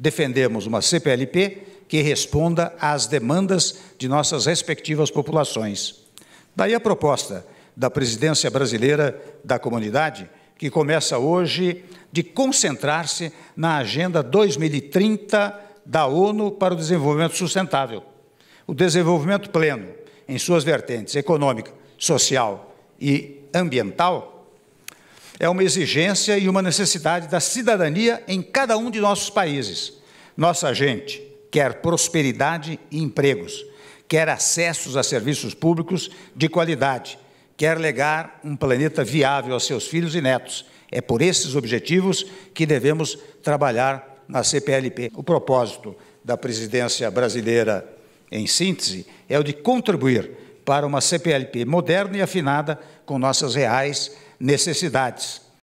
defendemos uma CPLP que responda às demandas de nossas respectivas populações. Daí a proposta da presidência brasileira da comunidade, que começa hoje, de concentrar-se na Agenda 2030 da ONU para o Desenvolvimento Sustentável. O desenvolvimento pleno, em suas vertentes econômica, social e ambiental, é uma exigência e uma necessidade da cidadania em cada um de nossos países nossa gente quer prosperidade e empregos, quer acessos a serviços públicos de qualidade, quer legar um planeta viável a seus filhos e netos. É por esses objetivos que devemos trabalhar na CPLP. O propósito da presidência brasileira, em síntese, é o de contribuir para uma CPLP moderna e afinada com nossas reais necessidades.